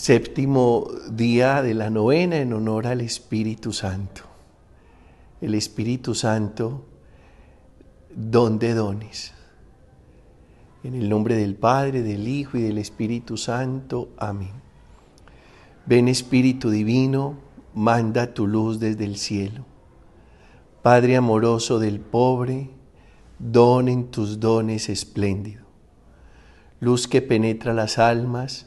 Séptimo día de la novena en honor al Espíritu Santo. El Espíritu Santo, don de dones. En el nombre del Padre, del Hijo y del Espíritu Santo. Amén. Ven Espíritu Divino, manda tu luz desde el cielo. Padre amoroso del pobre, donen tus dones espléndido. Luz que penetra las almas,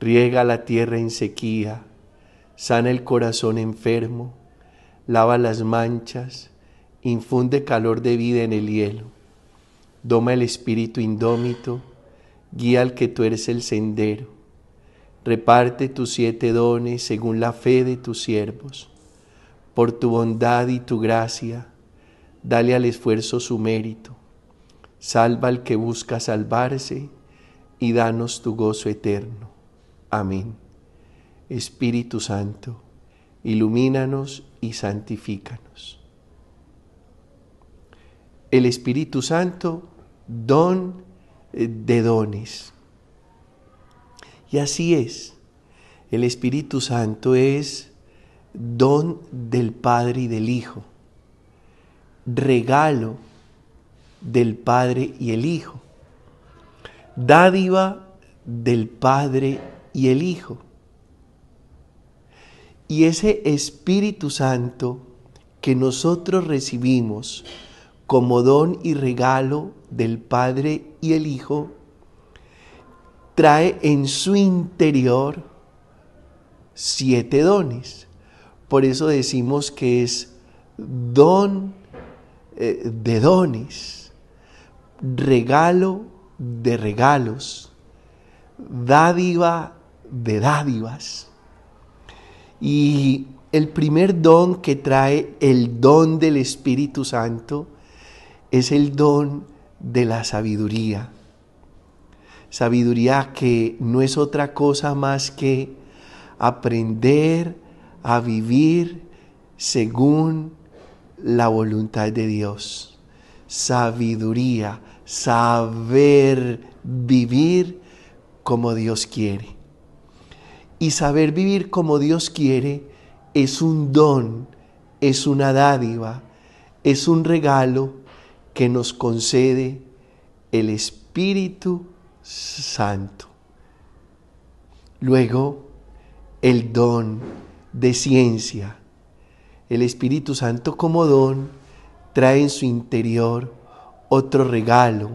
riega la tierra en sequía, sana el corazón enfermo, lava las manchas, infunde calor de vida en el hielo, doma el espíritu indómito, guía al que tuerce el sendero, reparte tus siete dones según la fe de tus siervos, por tu bondad y tu gracia, dale al esfuerzo su mérito, salva al que busca salvarse y danos tu gozo eterno. Amén. Espíritu Santo, ilumínanos y santifícanos. El Espíritu Santo, don eh, de dones. Y así es. El Espíritu Santo es don del Padre y del Hijo, regalo del Padre y el Hijo, dádiva del Padre y el Hijo. Y ese Espíritu Santo que nosotros recibimos como don y regalo del Padre y el Hijo, trae en su interior siete dones. Por eso decimos que es don eh, de dones, regalo de regalos, dádiva de dádivas. Y el primer don que trae el don del Espíritu Santo es el don de la sabiduría. Sabiduría que no es otra cosa más que aprender a vivir según la voluntad de Dios. Sabiduría, saber vivir como Dios quiere. Y saber vivir como Dios quiere es un don, es una dádiva, es un regalo que nos concede el Espíritu Santo. Luego, el don de ciencia. El Espíritu Santo como don trae en su interior otro regalo,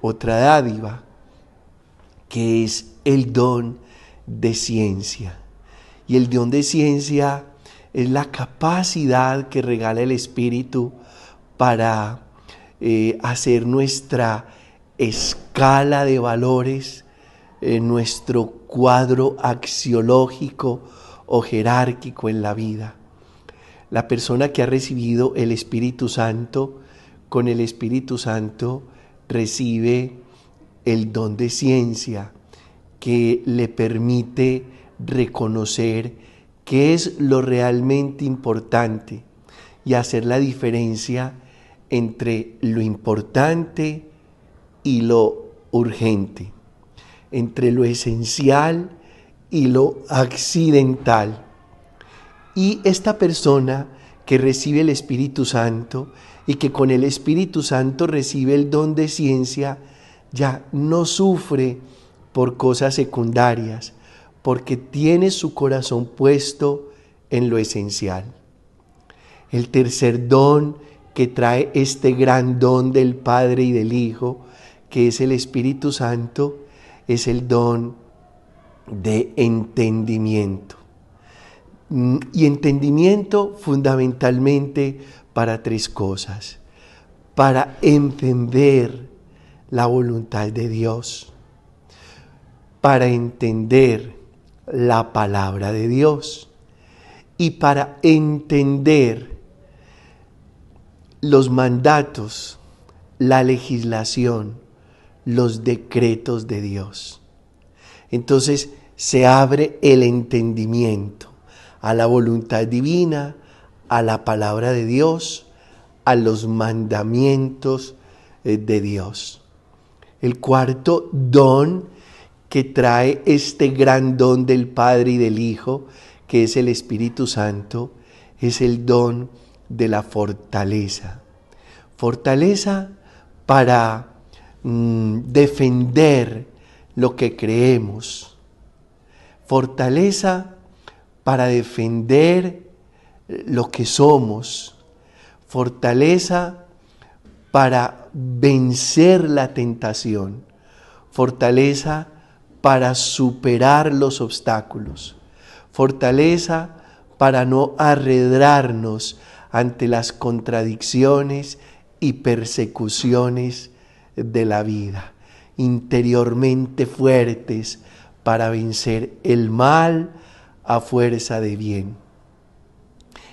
otra dádiva, que es el don de ciencia. Y el don de ciencia es la capacidad que regala el Espíritu para eh, hacer nuestra escala de valores, nuestro cuadro axiológico o jerárquico en la vida. La persona que ha recibido el Espíritu Santo, con el Espíritu Santo recibe el don de ciencia, que le permite reconocer qué es lo realmente importante y hacer la diferencia entre lo importante y lo urgente, entre lo esencial y lo accidental. Y esta persona que recibe el Espíritu Santo y que con el Espíritu Santo recibe el don de ciencia, ya no sufre por cosas secundarias, porque tiene su corazón puesto en lo esencial. El tercer don que trae este gran don del Padre y del Hijo, que es el Espíritu Santo, es el don de entendimiento. Y entendimiento fundamentalmente para tres cosas. Para entender la voluntad de Dios para entender la palabra de Dios y para entender los mandatos, la legislación, los decretos de Dios. Entonces se abre el entendimiento a la voluntad divina, a la palabra de Dios, a los mandamientos eh, de Dios. El cuarto don que trae este gran don del Padre y del Hijo, que es el Espíritu Santo, es el don de la fortaleza. Fortaleza para mm, defender lo que creemos. Fortaleza para defender eh, lo que somos. Fortaleza para vencer la tentación. Fortaleza para superar los obstáculos, fortaleza para no arredrarnos ante las contradicciones y persecuciones de la vida, interiormente fuertes para vencer el mal a fuerza de bien.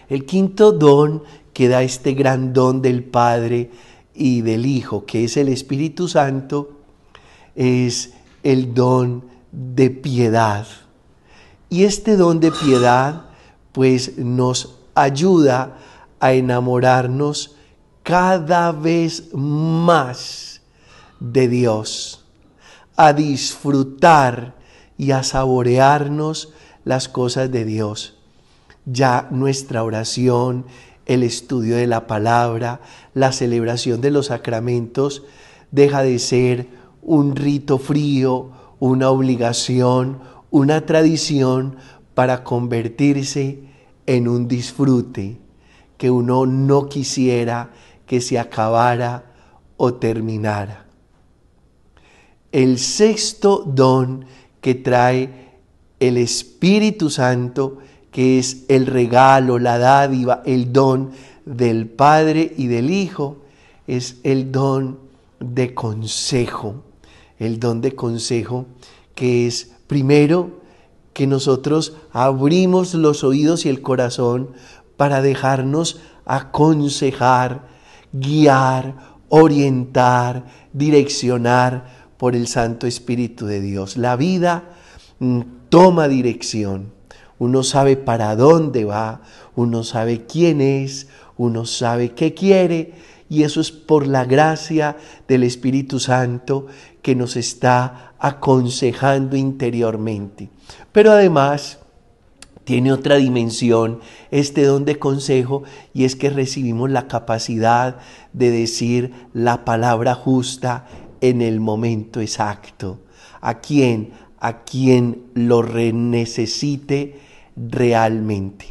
El quinto don que da este gran don del Padre y del Hijo, que es el Espíritu Santo, es el don de piedad. Y este don de piedad pues nos ayuda a enamorarnos cada vez más de Dios, a disfrutar y a saborearnos las cosas de Dios. Ya nuestra oración, el estudio de la palabra, la celebración de los sacramentos deja de ser un rito frío, una obligación, una tradición para convertirse en un disfrute que uno no quisiera que se acabara o terminara. El sexto don que trae el Espíritu Santo, que es el regalo, la dádiva, el don del Padre y del Hijo, es el don de consejo el don de consejo, que es primero que nosotros abrimos los oídos y el corazón para dejarnos aconsejar, guiar, orientar, direccionar por el Santo Espíritu de Dios. La vida mm, toma dirección. Uno sabe para dónde va, uno sabe quién es, uno sabe qué quiere y eso es por la gracia del Espíritu Santo que nos está aconsejando interiormente. Pero además tiene otra dimensión este don de consejo y es que recibimos la capacidad de decir la palabra justa en el momento exacto. A quien, a quien lo necesite realmente.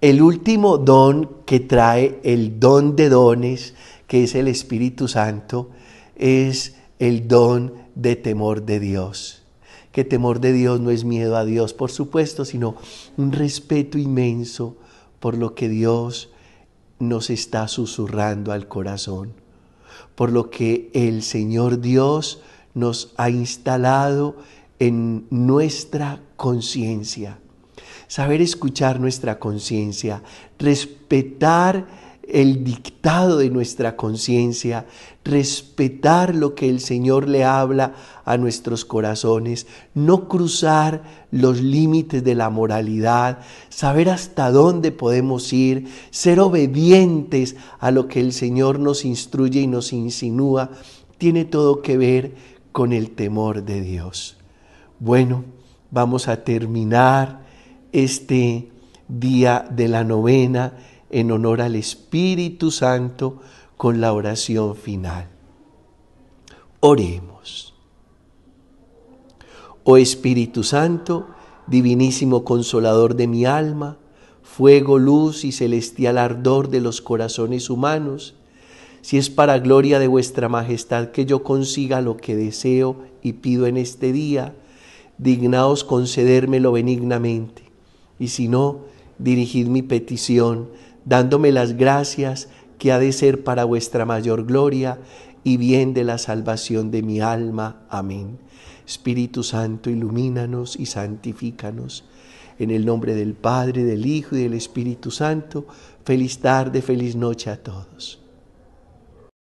El último don que trae el don de dones, que es el Espíritu Santo, es el don de temor de Dios. Que temor de Dios no es miedo a Dios, por supuesto, sino un respeto inmenso por lo que Dios nos está susurrando al corazón, por lo que el Señor Dios nos ha instalado en nuestra conciencia. Saber escuchar nuestra conciencia, respetar el dictado de nuestra conciencia, respetar lo que el Señor le habla a nuestros corazones, no cruzar los límites de la moralidad, saber hasta dónde podemos ir, ser obedientes a lo que el Señor nos instruye y nos insinúa, tiene todo que ver con el temor de Dios. Bueno, vamos a terminar este día de la novena en honor al Espíritu Santo con la oración final. Oremos. Oh Espíritu Santo, divinísimo consolador de mi alma, fuego, luz y celestial ardor de los corazones humanos, si es para gloria de vuestra majestad que yo consiga lo que deseo y pido en este día, dignaos concedérmelo benignamente, y si no, dirigid mi petición dándome las gracias que ha de ser para vuestra mayor gloria y bien de la salvación de mi alma. Amén. Espíritu Santo, ilumínanos y santifícanos. En el nombre del Padre, del Hijo y del Espíritu Santo, feliz tarde, feliz noche a todos.